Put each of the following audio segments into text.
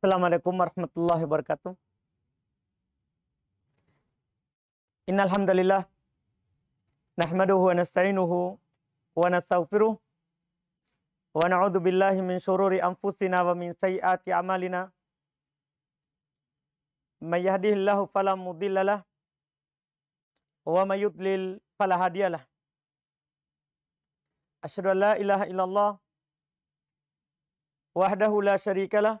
Assalamualaikum warahmatullahi wabarakatuh. Innal hamdalillah nahmaduhu wa nasta'inuhu wa nastaghfiruh wa na'udzu billahi min shururi anfusina wa min sayyiati a'malina. May yahdihillahu fala mudhillalah wa may yudlil fala hadiyalah. Asyhadu an la ilaha illallah wahdahu la syarikalah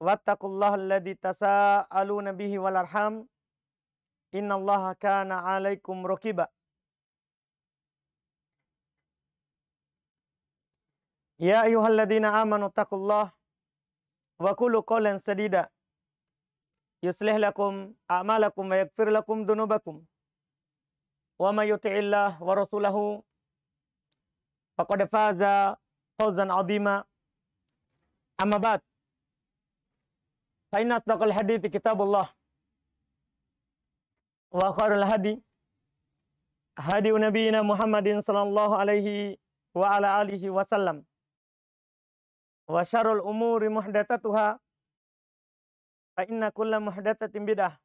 Wattaqullaha alladzi tasaaluna bihi wal arham. Innallaha kana 'alaikum raqiba. Ya ayyuhalladzina amanu taqullaha wa qulu qawlan sadida. Yuslih lakum a'malakum wa yaghfir lakum dhunubakum. Wa may yuti'illah wa rasulahu faqad faza fawzan 'azima. Amma ba'd. فإن أصدق الحديث كتاب الله وخير الهدي هدي نبينا محمد صلى الله عليه وعلى آله وسلم وشر الأمور محدثتها فإن كل محدثة بدعة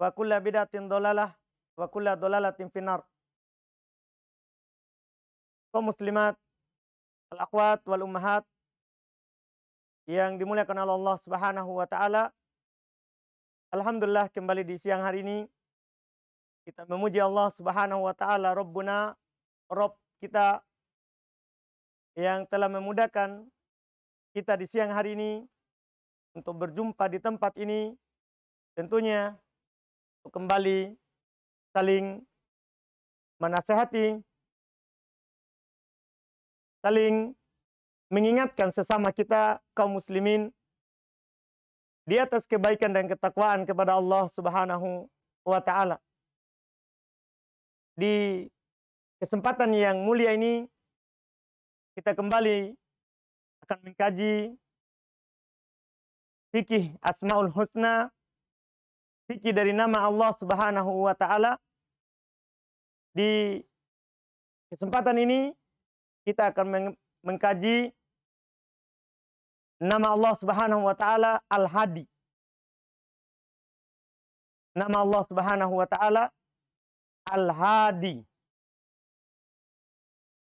وكل بدعة ضلالة وكل ضلالة في النار kaum muslimat, al-akhwat wal ummahat yang dimuliakan Allah Subhanahu wa taala. Alhamdulillah kembali di siang hari ini kita memuji Allah Subhanahu wa taala Rabbuna Rabb kita yang telah memudahkan kita di siang hari ini untuk berjumpa di tempat ini tentunya untuk kembali saling menasehati saling mengingatkan sesama kita kaum muslimin di atas kebaikan dan ketakwaan kepada Allah Subhanahu wa taala. Di kesempatan yang mulia ini kita kembali akan mengkaji fikih Asmaul Husna, fikih dari nama Allah Subhanahu wa taala. Di kesempatan ini kita akan mengkaji Nama Allah Subhanahu wa taala Al-Hadi. Nama Allah Subhanahu wa taala Al-Hadi.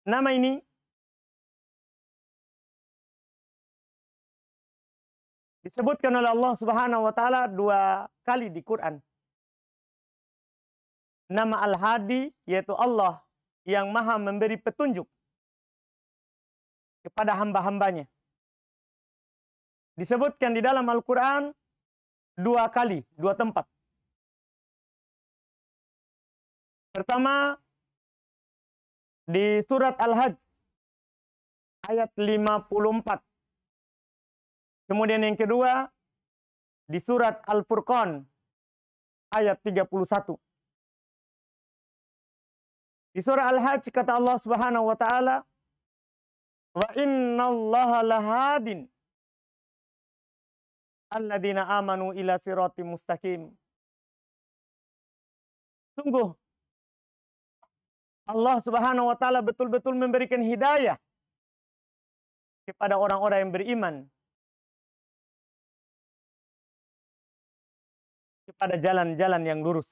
Nama ini disebutkan oleh Allah Subhanahu wa taala dua kali di Quran. Nama Al-Hadi yaitu Allah yang Maha memberi petunjuk kepada hamba-hambanya disebutkan di dalam Al-Quran dua kali, dua tempat. Pertama, di surat Al-Hajj, ayat 54. Kemudian yang kedua, di surat Al-Furqan, ayat 31. Di surah Al-Hajj kata Allah Subhanahu wa taala, "Wa inna Allaha lahadin alladzina amanu ila sirati mustaqim. Sungguh Allah Subhanahu wa taala betul-betul memberikan hidayah kepada orang-orang yang beriman kepada jalan-jalan yang lurus.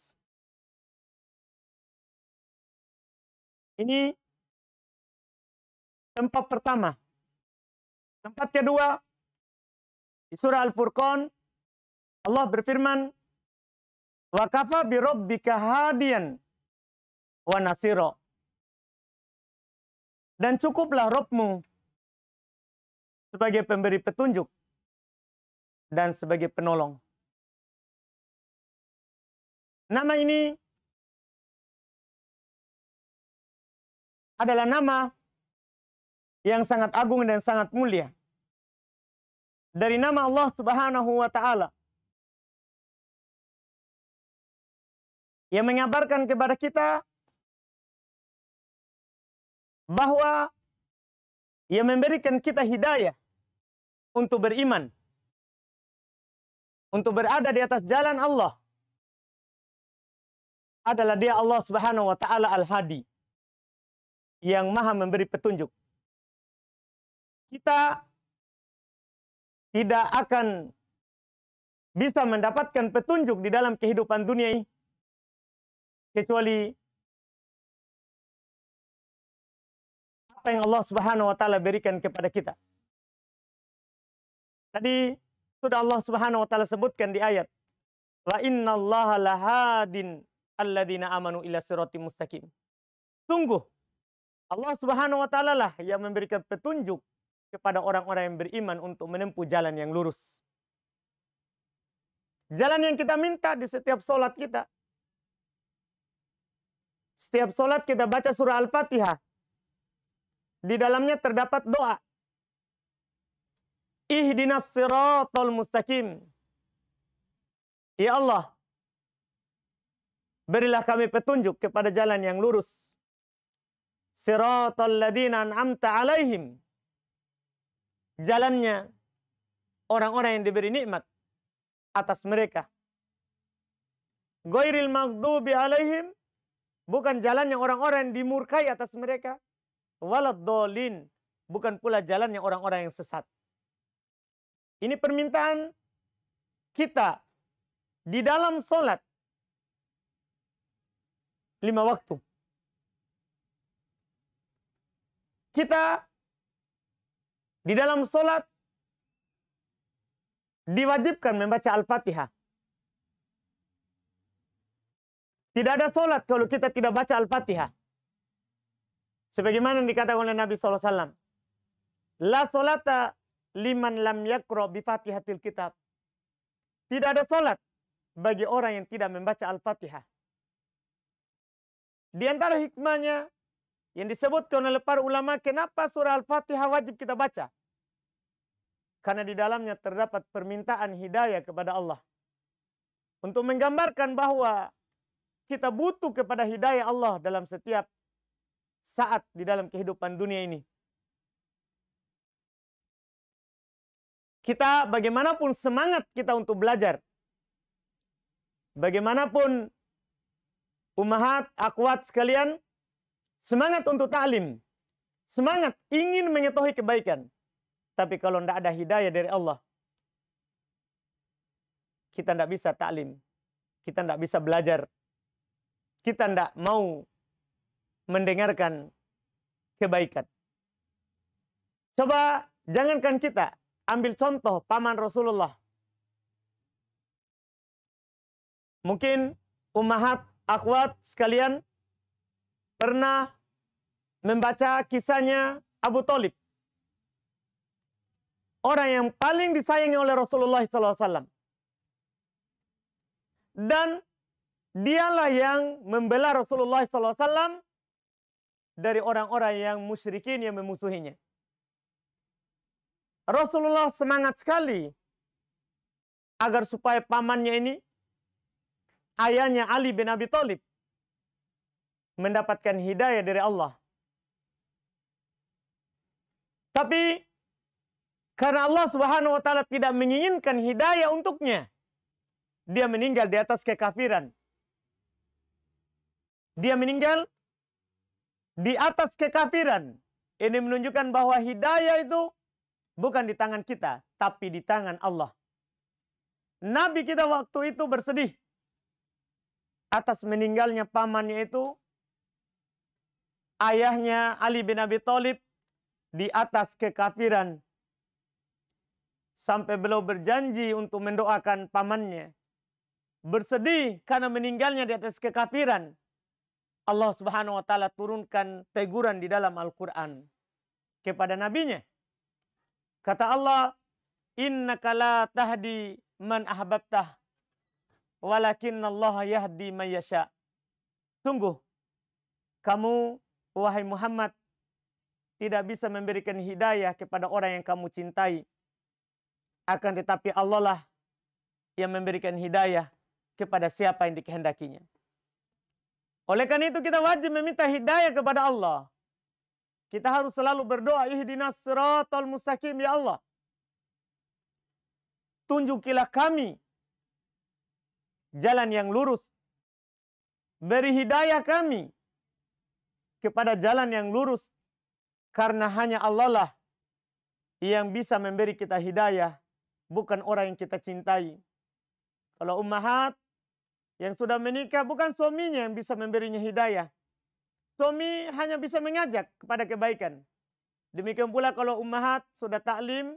Ini tempat pertama. Tempat kedua, di surah Al-Furqan Allah berfirman, "Wa kafa bi rabbika hadiyan wa nasira Dan cukuplah Robmu sebagai pemberi petunjuk dan sebagai penolong. Nama ini adalah nama yang sangat agung dan sangat mulia dari nama Allah Subhanahu wa taala yang mengabarkan kepada kita bahwa ia memberikan kita hidayah untuk beriman untuk berada di atas jalan Allah adalah dia Allah Subhanahu wa taala Al-Hadi yang Maha memberi petunjuk. Kita tidak akan bisa mendapatkan petunjuk di dalam kehidupan dunia ini kecuali apa yang Allah Subhanahu wa taala berikan kepada kita. Tadi sudah Allah Subhanahu wa taala sebutkan di ayat wa innallaha lahadin alladzina amanu ila sirati mustaqim. Sungguh Allah Subhanahu wa taala lah yang memberikan petunjuk kepada orang-orang yang beriman untuk menempuh jalan yang lurus. Jalan yang kita minta di setiap sholat kita. Setiap sholat kita baca surah Al-Fatihah. Di dalamnya terdapat doa. Ihdinas siratul mustaqim. Ya Allah, berilah kami petunjuk kepada jalan yang lurus. Siratul ladina an'amta alaihim jalannya orang-orang yang diberi nikmat atas mereka. Goiril maghdubi alaihim bukan jalannya orang-orang yang dimurkai atas mereka. Walad dolin bukan pula jalannya orang-orang yang sesat. Ini permintaan kita di dalam solat lima waktu. Kita di dalam solat diwajibkan membaca Al-Fatihah. Tidak ada solat kalau kita tidak baca Al-Fatihah. Sebagaimana dikatakan oleh Nabi SAW. La solata liman lam yakro bifatihatil kitab. Tidak ada solat bagi orang yang tidak membaca Al-Fatihah. Di antara hikmahnya yang disebutkan oleh para ulama kenapa surah Al-Fatihah wajib kita baca? Karena di dalamnya terdapat permintaan hidayah kepada Allah. Untuk menggambarkan bahwa kita butuh kepada hidayah Allah dalam setiap saat di dalam kehidupan dunia ini. Kita bagaimanapun semangat kita untuk belajar. Bagaimanapun umahat, akwat sekalian, semangat untuk ta'lim, semangat ingin mengetahui kebaikan. Tapi kalau tidak ada hidayah dari Allah, kita tidak bisa ta'lim, kita tidak bisa belajar, kita tidak mau mendengarkan kebaikan. Coba jangankan kita ambil contoh paman Rasulullah. Mungkin Ummahat, akhwat sekalian pernah membaca kisahnya Abu Talib. Orang yang paling disayangi oleh Rasulullah SAW. Dan dialah yang membela Rasulullah SAW dari orang-orang yang musyrikin yang memusuhinya. Rasulullah semangat sekali agar supaya pamannya ini, ayahnya Ali bin Abi Thalib mendapatkan hidayah dari Allah. Tapi karena Allah Subhanahu wa taala tidak menginginkan hidayah untuknya, dia meninggal di atas kekafiran. Dia meninggal di atas kekafiran. Ini menunjukkan bahwa hidayah itu bukan di tangan kita, tapi di tangan Allah. Nabi kita waktu itu bersedih atas meninggalnya pamannya itu ayahnya Ali bin Abi Thalib di atas kekafiran sampai beliau berjanji untuk mendoakan pamannya bersedih karena meninggalnya di atas kekafiran Allah Subhanahu wa taala turunkan teguran di dalam Al-Qur'an kepada nabinya kata Allah innaka la tahdi man ahbabta walakin Allah yahdi man yasha sungguh kamu Wahai Muhammad, tidak bisa memberikan hidayah kepada orang yang kamu cintai. Akan tetapi Allah lah yang memberikan hidayah kepada siapa yang dikehendakinya. Oleh karena itu kita wajib meminta hidayah kepada Allah. Kita harus selalu berdoa, ihdinas nasrataul mustaqim ya Allah. Tunjukilah kami jalan yang lurus. Beri hidayah kami kepada jalan yang lurus karena hanya Allah lah yang bisa memberi kita hidayah bukan orang yang kita cintai. Kalau ummahat yang sudah menikah bukan suaminya yang bisa memberinya hidayah. Suami hanya bisa mengajak kepada kebaikan. Demikian pula kalau ummahat sudah taklim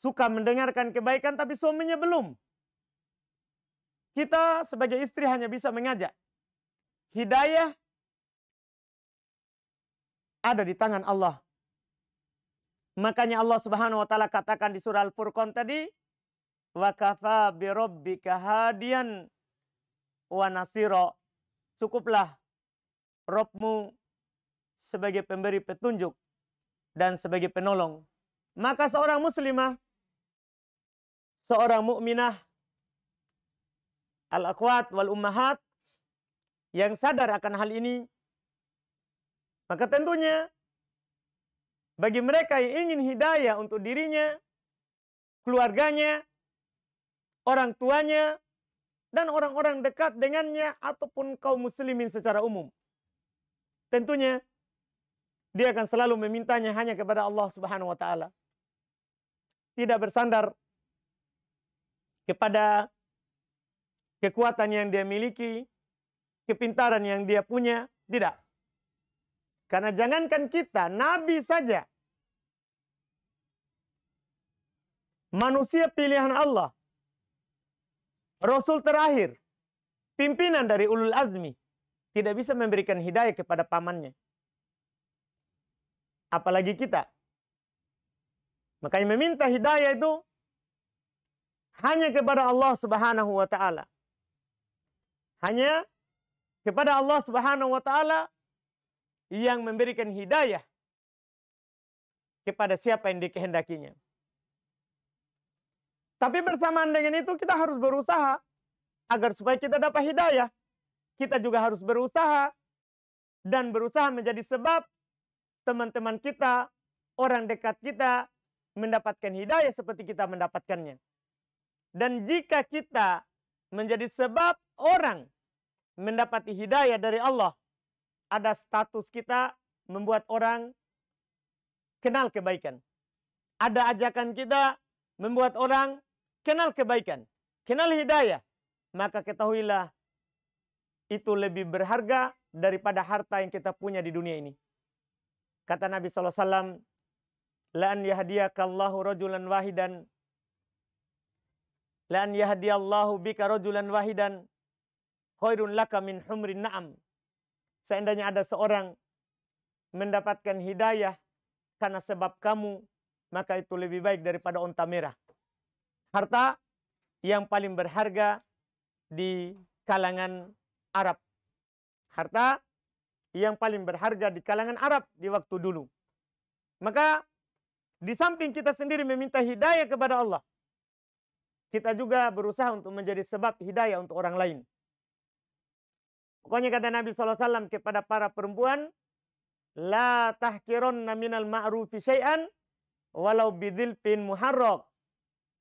suka mendengarkan kebaikan tapi suaminya belum. Kita sebagai istri hanya bisa mengajak. Hidayah ada di tangan Allah. Makanya Allah Subhanahu wa taala katakan di surah Al-Furqan tadi, "Wa kafa bi rabbika hadiyan wa nasira." Cukuplah Robmu sebagai pemberi petunjuk dan sebagai penolong. Maka seorang muslimah, seorang mukminah, al aqwat wal ummahat yang sadar akan hal ini maka tentunya bagi mereka yang ingin hidayah untuk dirinya, keluarganya, orang tuanya, dan orang-orang dekat dengannya ataupun kaum muslimin secara umum. Tentunya dia akan selalu memintanya hanya kepada Allah Subhanahu wa taala. Tidak bersandar kepada kekuatan yang dia miliki, kepintaran yang dia punya, tidak. Karena jangankan kita, nabi saja. Manusia pilihan Allah. Rasul terakhir, pimpinan dari ulul azmi, tidak bisa memberikan hidayah kepada pamannya. Apalagi kita. Makanya meminta hidayah itu hanya kepada Allah Subhanahu wa taala. Hanya kepada Allah Subhanahu wa taala yang memberikan hidayah kepada siapa yang dikehendakinya. Tapi bersamaan dengan itu kita harus berusaha agar supaya kita dapat hidayah. Kita juga harus berusaha dan berusaha menjadi sebab teman-teman kita, orang dekat kita mendapatkan hidayah seperti kita mendapatkannya. Dan jika kita menjadi sebab orang mendapati hidayah dari Allah ada status kita membuat orang kenal kebaikan. Ada ajakan kita membuat orang kenal kebaikan, kenal hidayah. Maka ketahuilah itu lebih berharga daripada harta yang kita punya di dunia ini. Kata Nabi SAW, La'an yahdiyakallahu rajulan wahidan. La'an yahdiyallahu bika rajulan wahidan. Khairun laka min humrin na'am. Seandainya ada seorang mendapatkan hidayah karena sebab kamu, maka itu lebih baik daripada onta merah. Harta yang paling berharga di kalangan Arab. Harta yang paling berharga di kalangan Arab di waktu dulu. Maka di samping kita sendiri meminta hidayah kepada Allah, kita juga berusaha untuk menjadi sebab hidayah untuk orang lain. Pokoknya kata Nabi SAW kepada para perempuan, La tahkironna minal ma'rufi syai'an walau bidil pin muharrok.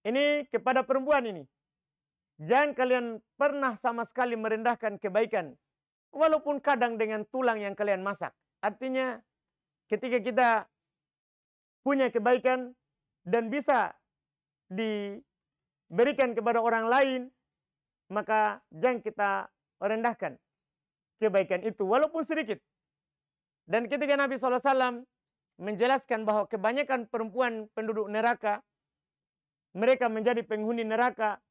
Ini kepada perempuan ini. Jangan kalian pernah sama sekali merendahkan kebaikan. Walaupun kadang dengan tulang yang kalian masak. Artinya ketika kita punya kebaikan dan bisa diberikan kepada orang lain, maka jangan kita rendahkan kebaikan itu walaupun sedikit. Dan ketika Nabi SAW menjelaskan bahwa kebanyakan perempuan penduduk neraka, mereka menjadi penghuni neraka,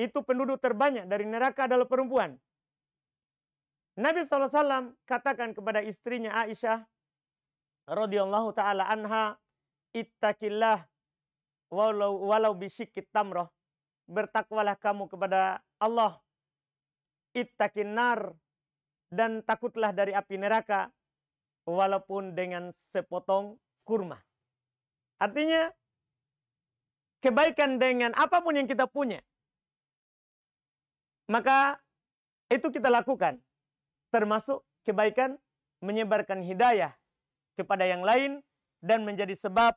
itu penduduk terbanyak dari neraka adalah perempuan. Nabi SAW katakan kepada istrinya Aisyah radhiyallahu taala anha ittaqillah walau walau bisyikit tamroh bertakwalah kamu kepada Allah ittaqin dan takutlah dari api neraka walaupun dengan sepotong kurma. Artinya kebaikan dengan apapun yang kita punya maka itu kita lakukan termasuk kebaikan menyebarkan hidayah kepada yang lain dan menjadi sebab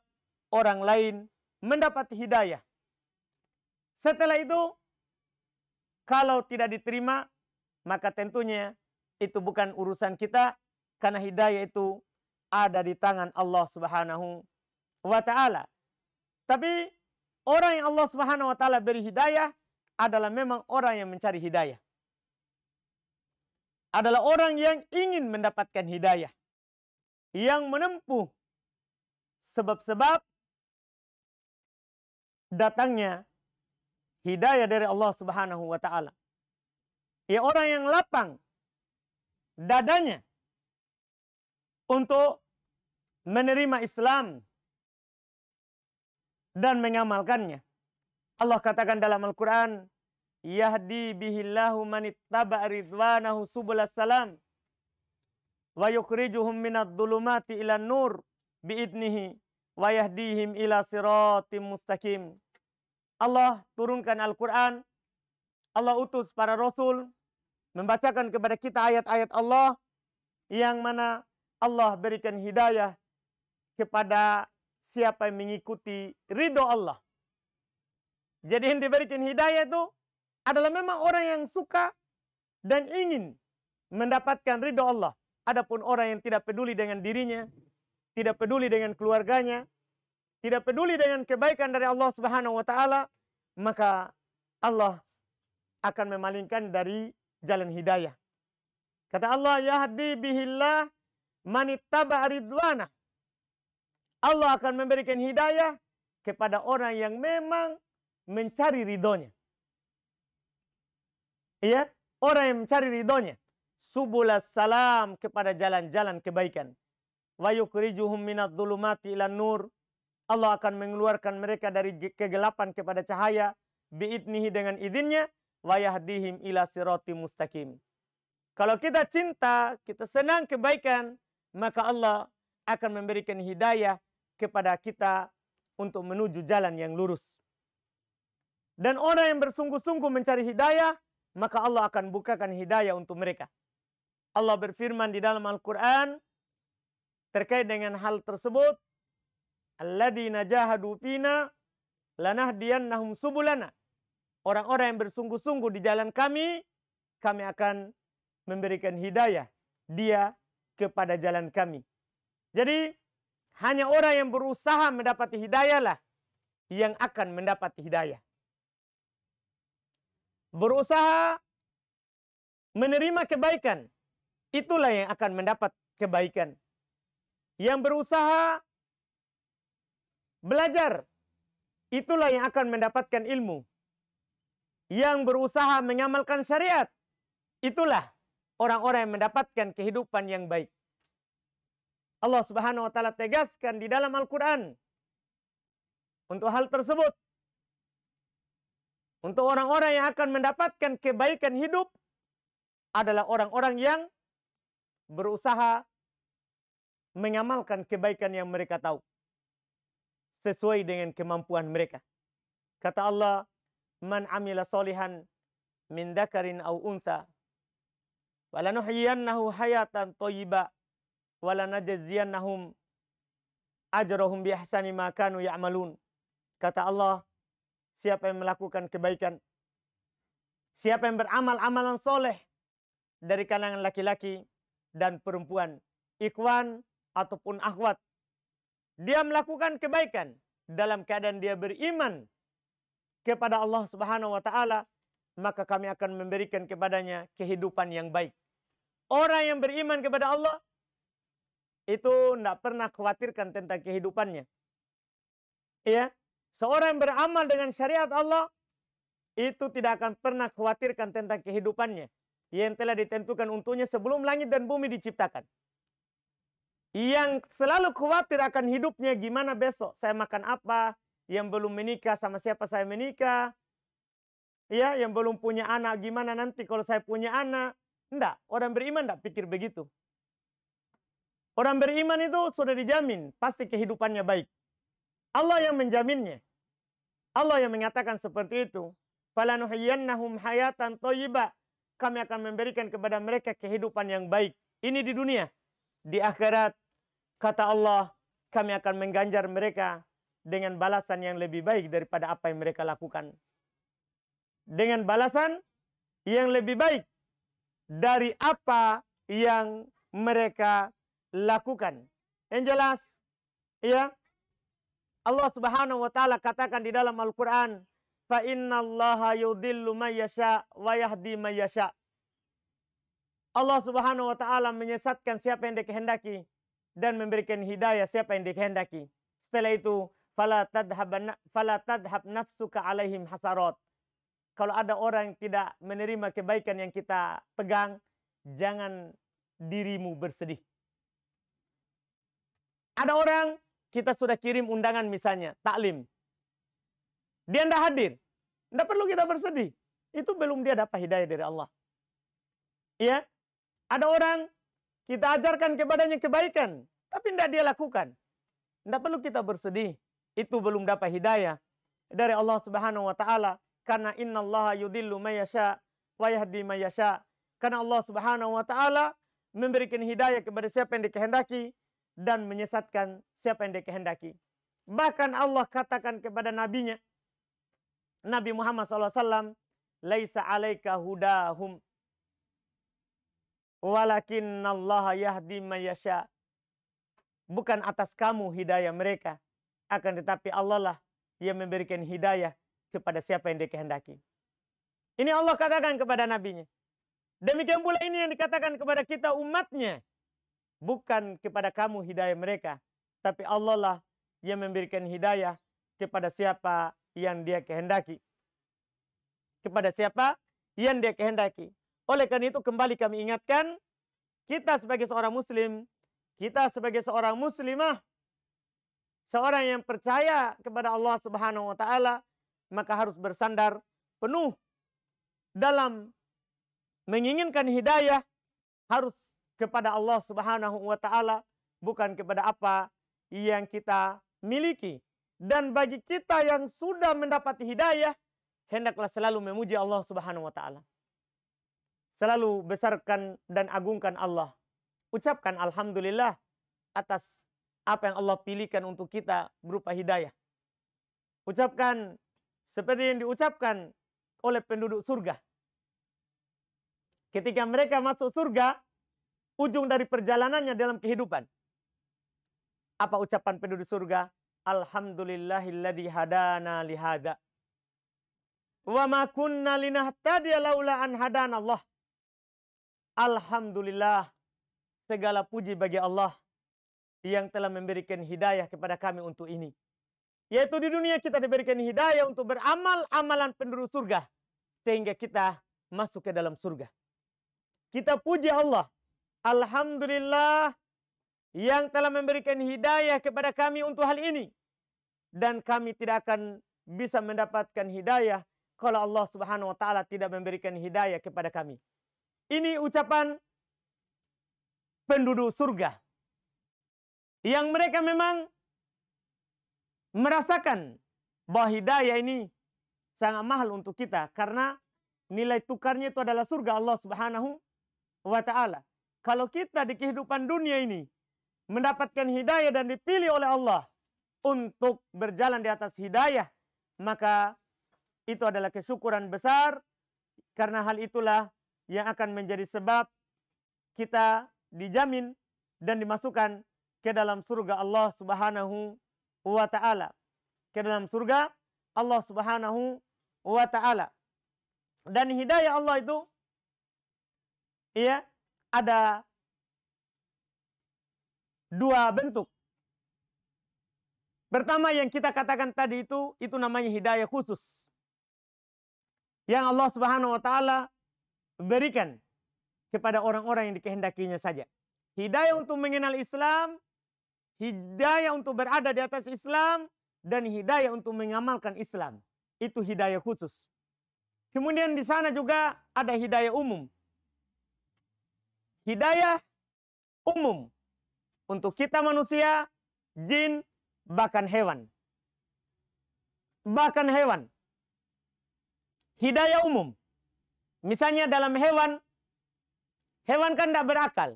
orang lain mendapat hidayah. Setelah itu kalau tidak diterima maka tentunya itu bukan urusan kita karena hidayah itu ada di tangan Allah Subhanahu wa taala. Tapi orang yang Allah Subhanahu wa taala beri hidayah adalah memang orang yang mencari hidayah. Adalah orang yang ingin mendapatkan hidayah. Yang menempuh sebab-sebab datangnya hidayah dari Allah Subhanahu wa taala. Ya orang yang lapang dadanya untuk menerima Islam dan mengamalkannya. Allah katakan dalam Al-Quran, Yahdi bihillahu manittaba ridwanahu subulas salam wa yukrijuhum minad dhulumati ila nur biidnihi wa yahdihim ila siratim mustaqim. Allah turunkan Al-Quran, Allah utus para Rasul membacakan kepada kita ayat-ayat Allah yang mana Allah berikan hidayah kepada siapa yang mengikuti ridho Allah. Jadi yang diberikan hidayah itu adalah memang orang yang suka dan ingin mendapatkan ridho Allah. Adapun orang yang tidak peduli dengan dirinya, tidak peduli dengan keluarganya, tidak peduli dengan kebaikan dari Allah Subhanahu wa taala, maka Allah akan memalingkan dari jalan hidayah. Kata Allah, Yahdi bihillah manittaba ridwana. Allah akan memberikan hidayah kepada orang yang memang mencari ridhonya. Iya, orang yang mencari ridhonya. Subulas salam kepada jalan-jalan kebaikan. Wa yukrijuhum minad dhulumati ilan nur. Allah akan mengeluarkan mereka dari kegelapan kepada cahaya biidnihi dengan izinnya wa yahdihim ila sirati mustaqim. Kalau kita cinta, kita senang kebaikan, maka Allah akan memberikan hidayah kepada kita untuk menuju jalan yang lurus. Dan orang yang bersungguh-sungguh mencari hidayah, maka Allah akan bukakan hidayah untuk mereka. Allah berfirman di dalam Al-Quran terkait dengan hal tersebut. Alladzina jahadu fina lanahdiyannahum subulana orang-orang yang bersungguh-sungguh di jalan kami, kami akan memberikan hidayah dia kepada jalan kami. Jadi hanya orang yang berusaha mendapat hidayahlah yang akan mendapat hidayah. Berusaha menerima kebaikan, itulah yang akan mendapat kebaikan. Yang berusaha belajar, itulah yang akan mendapatkan ilmu yang berusaha mengamalkan syariat. Itulah orang-orang yang mendapatkan kehidupan yang baik. Allah Subhanahu wa taala tegaskan di dalam Al-Qur'an untuk hal tersebut. Untuk orang-orang yang akan mendapatkan kebaikan hidup adalah orang-orang yang berusaha mengamalkan kebaikan yang mereka tahu sesuai dengan kemampuan mereka. Kata Allah man amila solihan min dakarin au untha walanuhyiyannahu hayatan thayyibah walanajziyannahum ajrahum bi ahsani ma kanu ya'malun kata Allah siapa yang melakukan kebaikan siapa yang beramal amalan soleh dari kalangan laki-laki dan perempuan ikhwan ataupun akhwat dia melakukan kebaikan dalam keadaan dia beriman kepada Allah Subhanahu wa taala, maka kami akan memberikan kepadanya kehidupan yang baik. Orang yang beriman kepada Allah itu tidak pernah khawatirkan tentang kehidupannya. Ya, seorang yang beramal dengan syariat Allah itu tidak akan pernah khawatirkan tentang kehidupannya yang telah ditentukan untuknya sebelum langit dan bumi diciptakan. Yang selalu khawatir akan hidupnya gimana besok, saya makan apa, yang belum menikah sama siapa saya menikah. Ya, yang belum punya anak gimana nanti kalau saya punya anak? Enggak, orang beriman enggak pikir begitu. Orang beriman itu sudah dijamin pasti kehidupannya baik. Allah yang menjaminnya. Allah yang mengatakan seperti itu. Falanuhiyannahum hayatan toyiba. Kami akan memberikan kepada mereka kehidupan yang baik. Ini di dunia. Di akhirat kata Allah, kami akan mengganjar mereka dengan balasan yang lebih baik daripada apa yang mereka lakukan. Dengan balasan yang lebih baik dari apa yang mereka lakukan. Yang jelas, ya Allah Subhanahu wa taala katakan di dalam Al-Qur'an, "Fa innallaha yudhillu may yasha wa yahdi may yasha." Allah Subhanahu wa taala menyesatkan siapa yang dikehendaki dan memberikan hidayah siapa yang dikehendaki. Setelah itu fala fala tadhhab nafsuka alaihim hasarat. Kalau ada orang yang tidak menerima kebaikan yang kita pegang, jangan dirimu bersedih. Ada orang kita sudah kirim undangan misalnya, taklim. Dia tidak hadir. Tidak perlu kita bersedih. Itu belum dia dapat hidayah dari Allah. Ya, ada orang kita ajarkan kepadanya kebaikan, tapi tidak dia lakukan. Tidak perlu kita bersedih itu belum dapat hidayah dari Allah Subhanahu wa taala karena innallaha yudillu may yasha wa yahdi may yasha. Karena Allah Subhanahu wa taala memberikan hidayah kepada siapa yang dikehendaki dan menyesatkan siapa yang dikehendaki. Bahkan Allah katakan kepada nabinya Nabi Muhammad SAW laisa alaika hudahum walakinallaha yahdi may yasha. Bukan atas kamu hidayah mereka, akan tetapi Allah lah yang memberikan hidayah kepada siapa yang dikehendaki. Ini Allah katakan kepada nabinya. Demikian pula ini yang dikatakan kepada kita umatnya. Bukan kepada kamu hidayah mereka. Tapi Allah lah yang memberikan hidayah kepada siapa yang dia kehendaki. Kepada siapa yang dia kehendaki. Oleh karena itu kembali kami ingatkan. Kita sebagai seorang muslim. Kita sebagai seorang muslimah. Seorang yang percaya kepada Allah Subhanahu wa taala maka harus bersandar penuh dalam menginginkan hidayah harus kepada Allah Subhanahu wa taala bukan kepada apa yang kita miliki. Dan bagi kita yang sudah mendapat hidayah hendaklah selalu memuji Allah Subhanahu wa taala. Selalu besarkan dan agungkan Allah. Ucapkan alhamdulillah atas apa yang Allah pilihkan untuk kita berupa hidayah. Ucapkan seperti yang diucapkan oleh penduduk surga. Ketika mereka masuk surga, ujung dari perjalanannya dalam kehidupan. Apa ucapan penduduk surga? Alhamdulillahilladzi hadana lihada. Wa ma kunna linahtadiya laula an hadana Allah. Alhamdulillah. Segala puji bagi Allah yang telah memberikan hidayah kepada kami untuk ini. Yaitu di dunia kita diberikan hidayah untuk beramal amalan penduduk surga. Sehingga kita masuk ke dalam surga. Kita puji Allah. Alhamdulillah yang telah memberikan hidayah kepada kami untuk hal ini. Dan kami tidak akan bisa mendapatkan hidayah kalau Allah Subhanahu wa taala tidak memberikan hidayah kepada kami. Ini ucapan penduduk surga yang mereka memang merasakan bahwa hidayah ini sangat mahal untuk kita karena nilai tukarnya itu adalah surga Allah Subhanahu wa taala. Kalau kita di kehidupan dunia ini mendapatkan hidayah dan dipilih oleh Allah untuk berjalan di atas hidayah, maka itu adalah kesyukuran besar karena hal itulah yang akan menjadi sebab kita dijamin dan dimasukkan ke dalam surga Allah Subhanahu wa taala. Ke dalam surga Allah Subhanahu wa taala. Dan hidayah Allah itu ya ada dua bentuk. Pertama yang kita katakan tadi itu itu namanya hidayah khusus. Yang Allah Subhanahu wa taala berikan kepada orang-orang yang dikehendakinya saja. Hidayah untuk mengenal Islam hidayah untuk berada di atas Islam dan hidayah untuk mengamalkan Islam. Itu hidayah khusus. Kemudian di sana juga ada hidayah umum. Hidayah umum untuk kita manusia, jin, bahkan hewan. Bahkan hewan. Hidayah umum. Misalnya dalam hewan, hewan kan tidak berakal.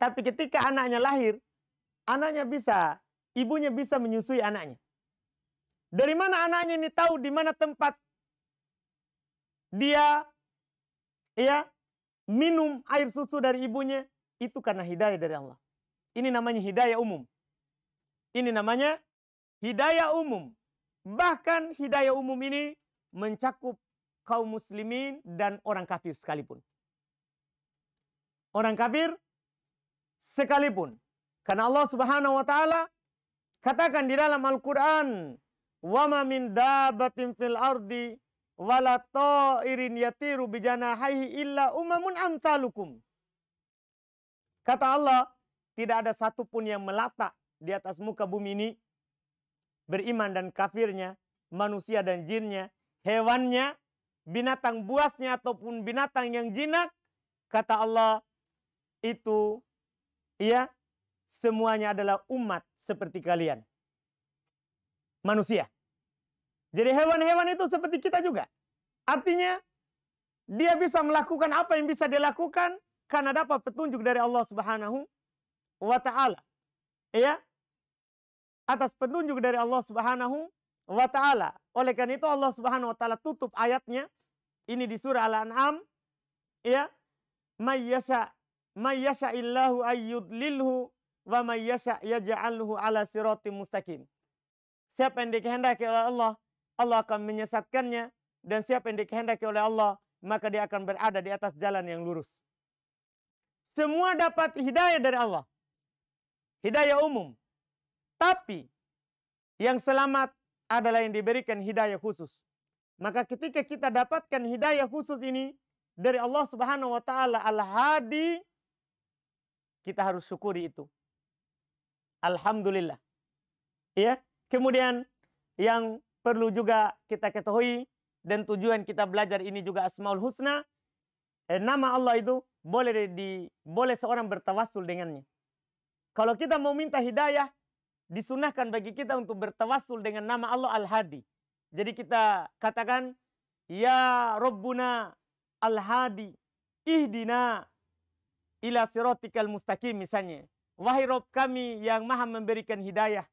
Tapi ketika anaknya lahir, Anaknya bisa, ibunya bisa menyusui anaknya. Dari mana anaknya ini tahu di mana tempat dia ya minum air susu dari ibunya itu karena hidayah dari Allah. Ini namanya hidayah umum. Ini namanya hidayah umum. Bahkan hidayah umum ini mencakup kaum muslimin dan orang kafir sekalipun. Orang kafir sekalipun. Karena Allah Subhanahu wa taala katakan di dalam Al-Qur'an, "Wa ma min dabbatin fil ardi wala ta'irin yatiru janahihi illa umamun amtalukum." Kata Allah, tidak ada satupun yang melata di atas muka bumi ini beriman dan kafirnya, manusia dan jinnya, hewannya, binatang buasnya ataupun binatang yang jinak, kata Allah itu ya semuanya adalah umat seperti kalian. Manusia. Jadi hewan-hewan itu seperti kita juga. Artinya dia bisa melakukan apa yang bisa dilakukan karena dapat petunjuk dari Allah Subhanahu wa taala. Ya. Atas petunjuk dari Allah Subhanahu wa taala. Oleh karena itu Allah Subhanahu wa taala tutup ayatnya ini di surah Al-An'am ya. Mayyasha mayyasha illahu ayyudlilhu wa may yasha yaj'alhu ala siratim mustaqim. Siapa yang dikehendaki oleh Allah, Allah akan menyesatkannya dan siapa yang dikehendaki oleh Allah, maka dia akan berada di atas jalan yang lurus. Semua dapat hidayah dari Allah. Hidayah umum. Tapi yang selamat adalah yang diberikan hidayah khusus. Maka ketika kita dapatkan hidayah khusus ini dari Allah Subhanahu wa taala Al-Hadi kita harus syukuri itu. Alhamdulillah. Ya, kemudian yang perlu juga kita ketahui dan tujuan kita belajar ini juga Asmaul Husna. Eh, nama Allah itu boleh di boleh seorang bertawassul dengannya. Kalau kita mau minta hidayah, disunahkan bagi kita untuk bertawassul dengan nama Allah Al-Hadi. Jadi kita katakan, Ya Robbuna Al-Hadi, ihdina ila sirotikal mustaqim misalnya. Wahai Rob kami yang maha memberikan hidayah,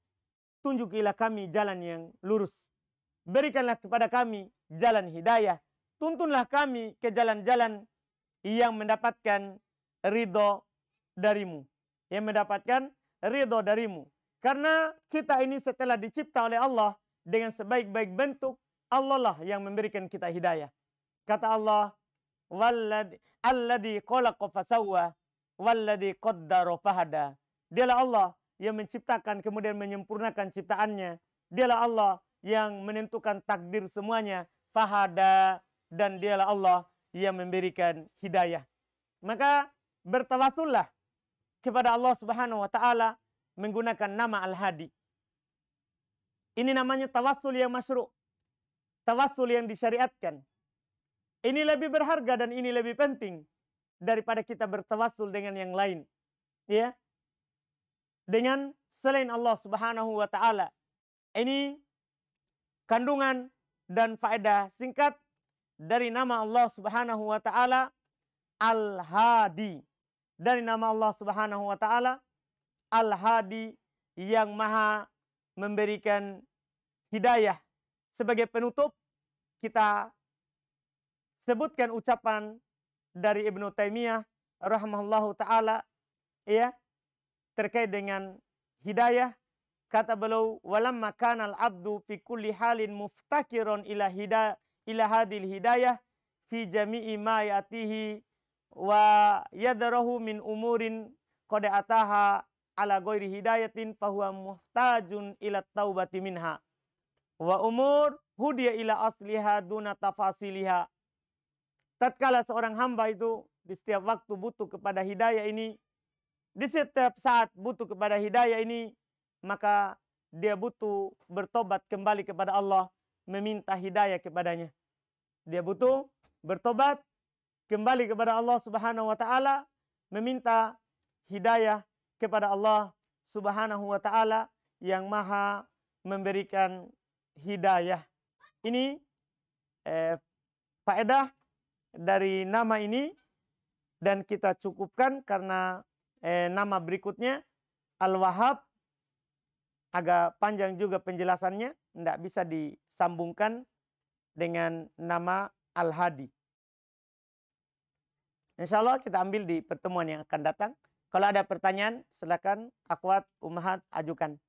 tunjukilah kami jalan yang lurus. Berikanlah kepada kami jalan hidayah. Tuntunlah kami ke jalan-jalan yang mendapatkan ridho darimu. Yang mendapatkan ridho darimu. Karena kita ini setelah dicipta oleh Allah dengan sebaik-baik bentuk, Allah lah yang memberikan kita hidayah. Kata Allah, "Walladzi alladzi khalaqa Walladhi qaddaro fahada. Dialah Allah yang menciptakan kemudian menyempurnakan ciptaannya. Dialah Allah yang menentukan takdir semuanya. Fahada. Dan dialah Allah yang memberikan hidayah. Maka bertawasullah kepada Allah Subhanahu wa taala menggunakan nama Al-Hadi. Ini namanya tawassul yang masyru. tawassul yang disyariatkan. Ini lebih berharga dan ini lebih penting daripada kita bertawasul dengan yang lain. Ya. Dengan selain Allah Subhanahu wa taala. Ini kandungan dan faedah singkat dari nama Allah Subhanahu wa taala Al-Hadi. Dari nama Allah Subhanahu wa taala Al-Hadi yang Maha memberikan hidayah. Sebagai penutup kita sebutkan ucapan dari Ibnu Taimiyah rahimahullahu taala ya terkait dengan hidayah kata beliau "Walam makanal al-abdu fi kulli halin muftakiron ila hidayah ila hadil hidayah fi jami'i ma yatihi wa yadarahu min umurin qad ataha ala ghairi hidayatin fahuwa muhtajun ila taubati minha wa umur hudiya ila asliha duna tafasiliha tatkala seorang hamba itu di setiap waktu butuh kepada hidayah ini, di setiap saat butuh kepada hidayah ini, maka dia butuh bertobat kembali kepada Allah, meminta hidayah kepadanya. Dia butuh bertobat kembali kepada Allah Subhanahu wa taala, meminta hidayah kepada Allah Subhanahu wa taala yang Maha memberikan hidayah. Ini eh, faedah dari nama ini dan kita cukupkan karena eh, nama berikutnya Al-Wahab agak panjang juga penjelasannya tidak bisa disambungkan dengan nama Al-Hadi. Insya Allah kita ambil di pertemuan yang akan datang. Kalau ada pertanyaan silakan akwat umahat ajukan.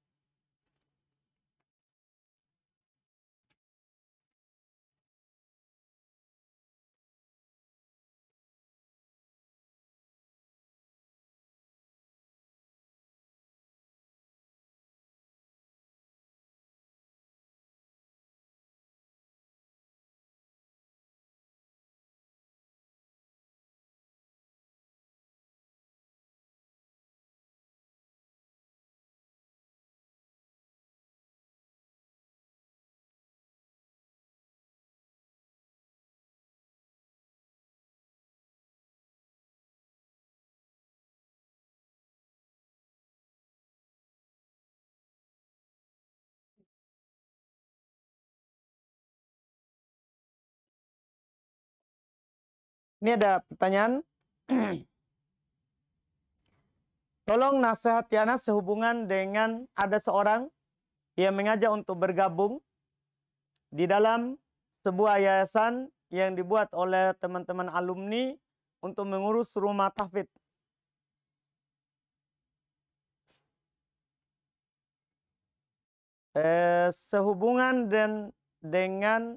Ini ada pertanyaan. Tolong nasihat Yana sehubungan dengan ada seorang yang mengajak untuk bergabung di dalam sebuah yayasan yang dibuat oleh teman-teman alumni untuk mengurus rumah tahfidz. Eh, sehubungan dan dengan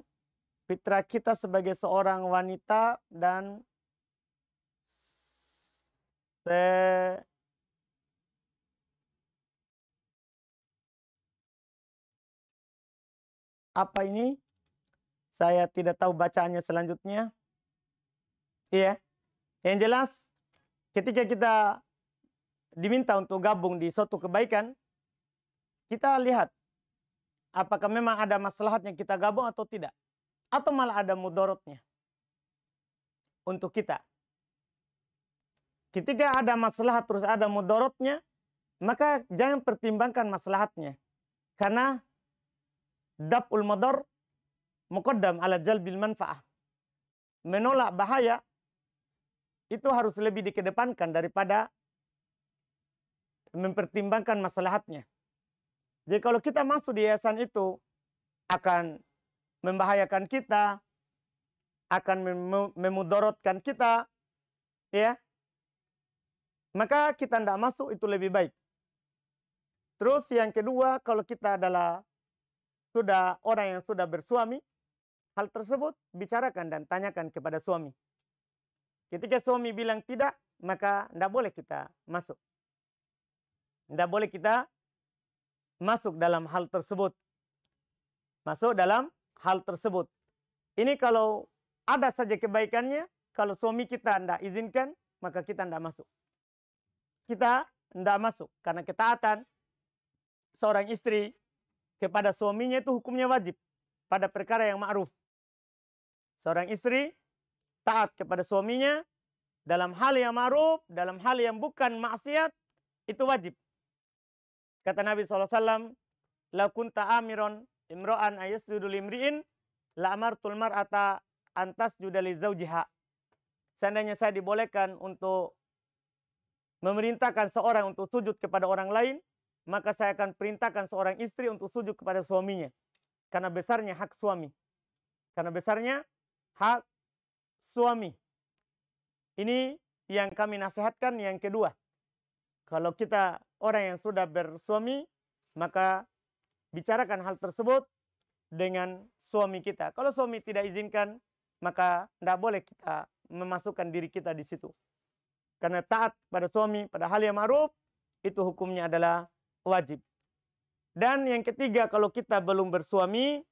fitrah kita sebagai seorang wanita dan se apa ini? Saya tidak tahu bacaannya selanjutnya. Iya. Yang jelas ketika kita diminta untuk gabung di suatu kebaikan, kita lihat apakah memang ada yang kita gabung atau tidak atau malah ada mudorotnya untuk kita. Ketika ada masalah terus ada mudorotnya, maka jangan pertimbangkan masalahnya Karena daf'ul mudor muqaddam ala jalbil manfaah. Menolak bahaya itu harus lebih dikedepankan daripada mempertimbangkan masalahnya Jadi kalau kita masuk di yayasan itu akan membahayakan kita, akan memudorotkan kita, ya. Maka kita tidak masuk itu lebih baik. Terus yang kedua, kalau kita adalah sudah orang yang sudah bersuami, hal tersebut bicarakan dan tanyakan kepada suami. Ketika suami bilang tidak, maka tidak boleh kita masuk. Tidak boleh kita masuk dalam hal tersebut. Masuk dalam hal tersebut. Ini kalau ada saja kebaikannya, kalau suami kita tidak izinkan, maka kita tidak masuk. Kita tidak masuk karena ketaatan seorang istri kepada suaminya itu hukumnya wajib pada perkara yang ma'ruf. Seorang istri taat kepada suaminya dalam hal yang ma'ruf, dalam hal yang bukan maksiat, itu wajib. Kata Nabi SAW, Lakun ta'amiron Imro'an imri'in limri'in tulmar ata antas judali zaujiha. Seandainya saya dibolehkan untuk memerintahkan seorang untuk sujud kepada orang lain, maka saya akan perintahkan seorang istri untuk sujud kepada suaminya. Karena besarnya hak suami. Karena besarnya hak suami. Ini yang kami nasihatkan yang kedua. Kalau kita orang yang sudah bersuami, maka bicarakan hal tersebut dengan suami kita. Kalau suami tidak izinkan, maka tidak boleh kita memasukkan diri kita di situ. Karena taat pada suami, pada hal yang ma'ruf, itu hukumnya adalah wajib. Dan yang ketiga, kalau kita belum bersuami,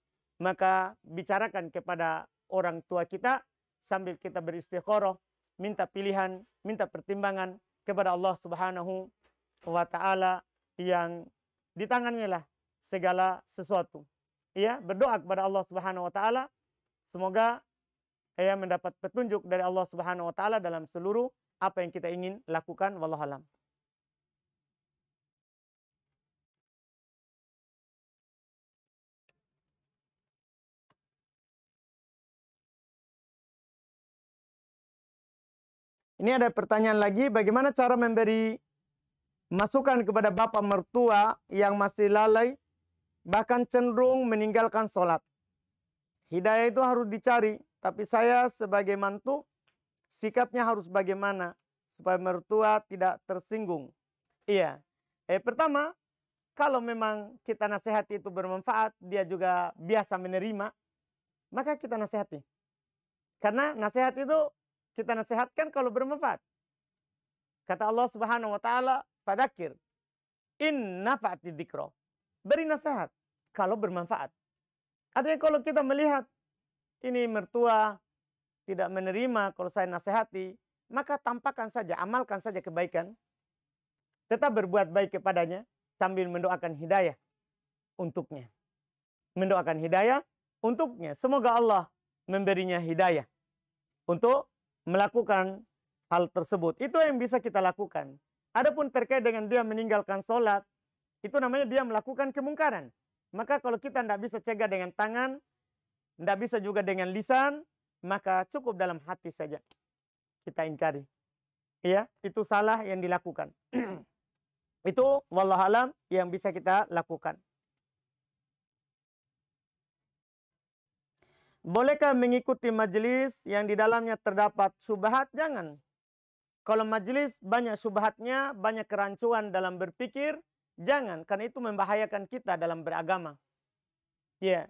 maka bicarakan kepada orang tua kita sambil kita beristighoroh, minta pilihan, minta pertimbangan kepada Allah Subhanahu wa taala yang di tangannya lah segala sesuatu. Ia berdoa kepada Allah Subhanahu wa taala semoga ia mendapat petunjuk dari Allah Subhanahu wa taala dalam seluruh apa yang kita ingin lakukan wallahu alam. Ini ada pertanyaan lagi, bagaimana cara memberi masukan kepada bapak mertua yang masih lalai bahkan cenderung meninggalkan sholat. Hidayah itu harus dicari, tapi saya sebagai mantu sikapnya harus bagaimana supaya mertua tidak tersinggung. Iya. Eh pertama, kalau memang kita nasihati itu bermanfaat, dia juga biasa menerima, maka kita nasihati. Karena nasihat itu kita nasihatkan kalau bermanfaat. Kata Allah Subhanahu wa taala, "Fadzakir in nafa'ati dzikra." Beri nasihat kalau bermanfaat. Artinya kalau kita melihat ini mertua tidak menerima kalau saya nasihati, maka tampakkan saja, amalkan saja kebaikan. Tetap berbuat baik kepadanya sambil mendoakan hidayah untuknya. Mendoakan hidayah untuknya. Semoga Allah memberinya hidayah untuk melakukan hal tersebut. Itu yang bisa kita lakukan. Adapun terkait dengan dia meninggalkan sholat, itu namanya dia melakukan kemungkaran. Maka kalau kita tidak bisa cegah dengan tangan, tidak bisa juga dengan lisan, maka cukup dalam hati saja kita ingkari. Ya, itu salah yang dilakukan. itu wallahualam yang bisa kita lakukan. Bolehkah mengikuti majelis yang di dalamnya terdapat subhat? Jangan. Kalau majelis banyak subhatnya, banyak kerancuan dalam berpikir, Jangan, karena itu membahayakan kita dalam beragama. Ya,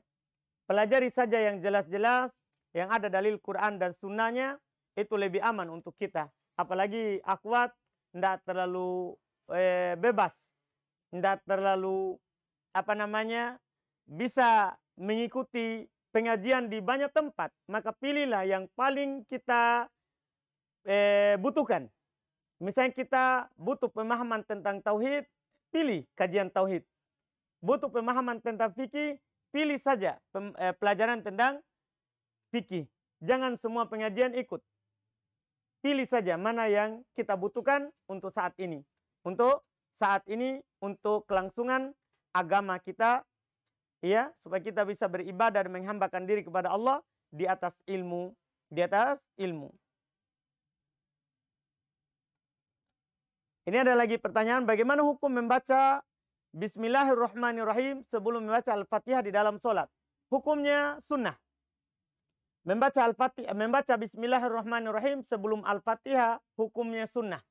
pelajari saja yang jelas-jelas, yang ada dalil Quran dan sunnahnya, itu lebih aman untuk kita. Apalagi akhwat, tidak terlalu eh, bebas, tidak terlalu apa namanya bisa mengikuti pengajian di banyak tempat, maka pilihlah yang paling kita eh, butuhkan. Misalnya kita butuh pemahaman tentang tauhid, pilih kajian tauhid. Butuh pemahaman tentang fikih, pilih saja eh, pelajaran tentang fikih. Jangan semua pengajian ikut. Pilih saja mana yang kita butuhkan untuk saat ini. Untuk saat ini untuk kelangsungan agama kita ya supaya kita bisa beribadah dan menghambakan diri kepada Allah di atas ilmu, di atas ilmu. Ini ada lagi pertanyaan bagaimana hukum membaca Bismillahirrahmanirrahim sebelum membaca Al-Fatihah di dalam sholat. Hukumnya sunnah. Membaca Al-Fatihah, membaca Bismillahirrahmanirrahim sebelum Al-Fatihah hukumnya sunnah.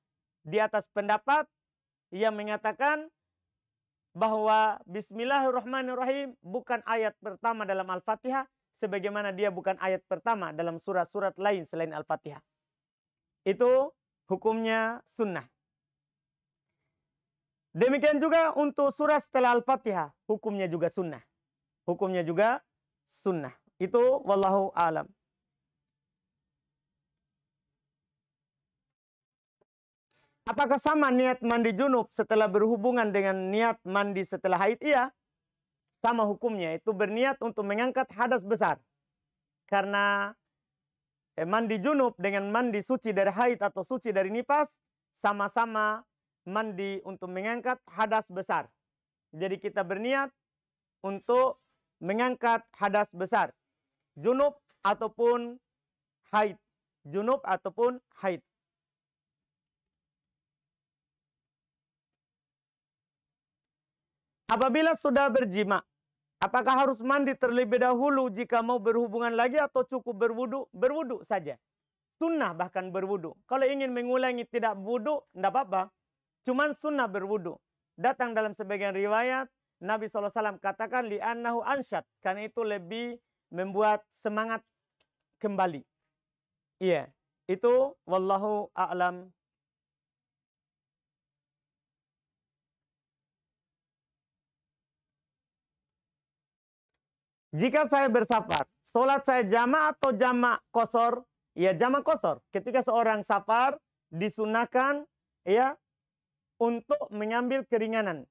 Di atas pendapat yang mengatakan bahwa Bismillahirrahmanirrahim bukan ayat pertama dalam Al-Fatihah sebagaimana dia bukan ayat pertama dalam surat-surat lain selain Al-Fatihah. Itu hukumnya sunnah. Demikian juga untuk surah setelah Al-Fatihah, hukumnya juga sunnah. Hukumnya juga sunnah. Itu wallahu alam. Apakah sama niat mandi junub setelah berhubungan dengan niat mandi setelah haid? Iya, sama hukumnya. Itu berniat untuk mengangkat hadas besar. Karena eh, mandi junub dengan mandi suci dari haid atau suci dari nifas sama-sama mandi untuk mengangkat hadas besar. Jadi kita berniat untuk mengangkat hadas besar. Junub ataupun haid. Junub ataupun haid. Apabila sudah berjima, apakah harus mandi terlebih dahulu jika mau berhubungan lagi atau cukup berwudu? Berwudu saja. Sunnah bahkan berwudu. Kalau ingin mengulangi tidak wudu, tidak apa-apa. Cuman sunnah berwudu. Datang dalam sebagian riwayat, Nabi SAW katakan Anahu ansyat Karena itu lebih membuat semangat kembali. Iya. Itu wallahu a'lam Jika saya bersafar, sholat saya jama atau jama kosor? Ya jama kosor. Ketika seorang safar disunahkan ya untuk mengambil keringanan.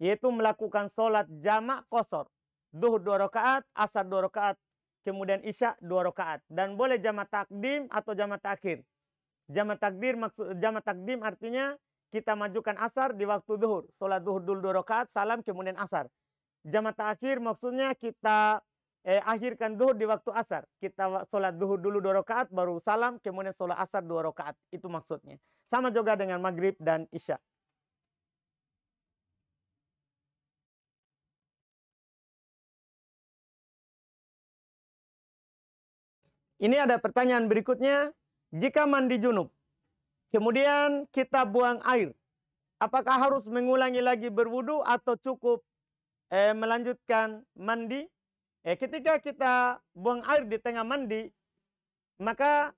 Yaitu melakukan sholat jamak kosor. duhur dua rakaat, asar dua rakaat, kemudian isya dua rakaat. Dan boleh jamak takdim atau jamak takhir. Jamak takdir maksud jamak takdim artinya kita majukan asar di waktu duhur. Sholat duhur dulu dua rakaat, salam kemudian asar. Jamak takhir maksudnya kita eh, akhirkan duhur di waktu asar. Kita sholat duhur dulu dua rakaat, baru salam, kemudian sholat asar dua rakaat. Itu maksudnya. Sama juga dengan maghrib dan isya. Ini ada pertanyaan berikutnya. Jika mandi junub, kemudian kita buang air. Apakah harus mengulangi lagi berwudu atau cukup eh, melanjutkan mandi? Eh, ketika kita buang air di tengah mandi, maka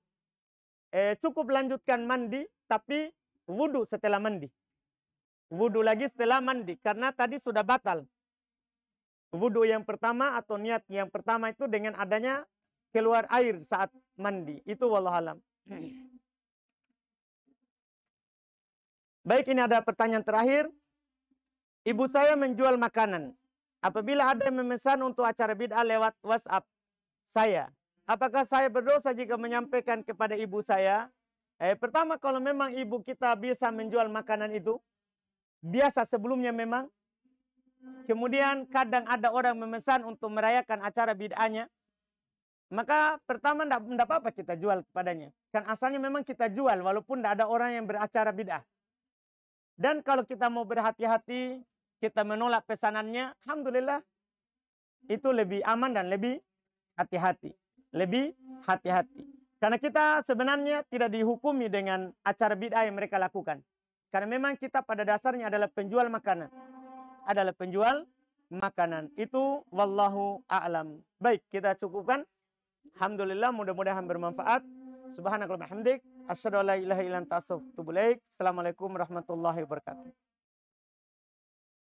eh, cukup lanjutkan mandi, tapi wudu setelah mandi. Wudu lagi setelah mandi, karena tadi sudah batal. Wudu yang pertama atau niat yang pertama itu dengan adanya keluar air saat mandi. Itu wallahualam. Baik, ini ada pertanyaan terakhir. Ibu saya menjual makanan. Apabila ada yang memesan untuk acara bid'ah lewat WhatsApp saya, apakah saya berdosa jika menyampaikan kepada ibu saya? Eh, pertama, kalau memang ibu kita bisa menjual makanan itu, biasa sebelumnya memang. Kemudian kadang ada orang memesan untuk merayakan acara bid'ahnya. Maka pertama tidak apa-apa kita jual kepadanya. Kan asalnya memang kita jual walaupun tidak ada orang yang beracara bid'ah. Dan kalau kita mau berhati-hati, kita menolak pesanannya, Alhamdulillah itu lebih aman dan lebih hati-hati. Lebih hati-hati. Karena kita sebenarnya tidak dihukumi dengan acara bid'ah yang mereka lakukan. Karena memang kita pada dasarnya adalah penjual makanan. Adalah penjual makanan. Itu wallahu a'lam. Baik, kita cukupkan. Alhamdulillah mudah-mudahan bermanfaat. Subhanakallahumma hamdik. Assalamualaikum warahmatullahi wabarakatuh.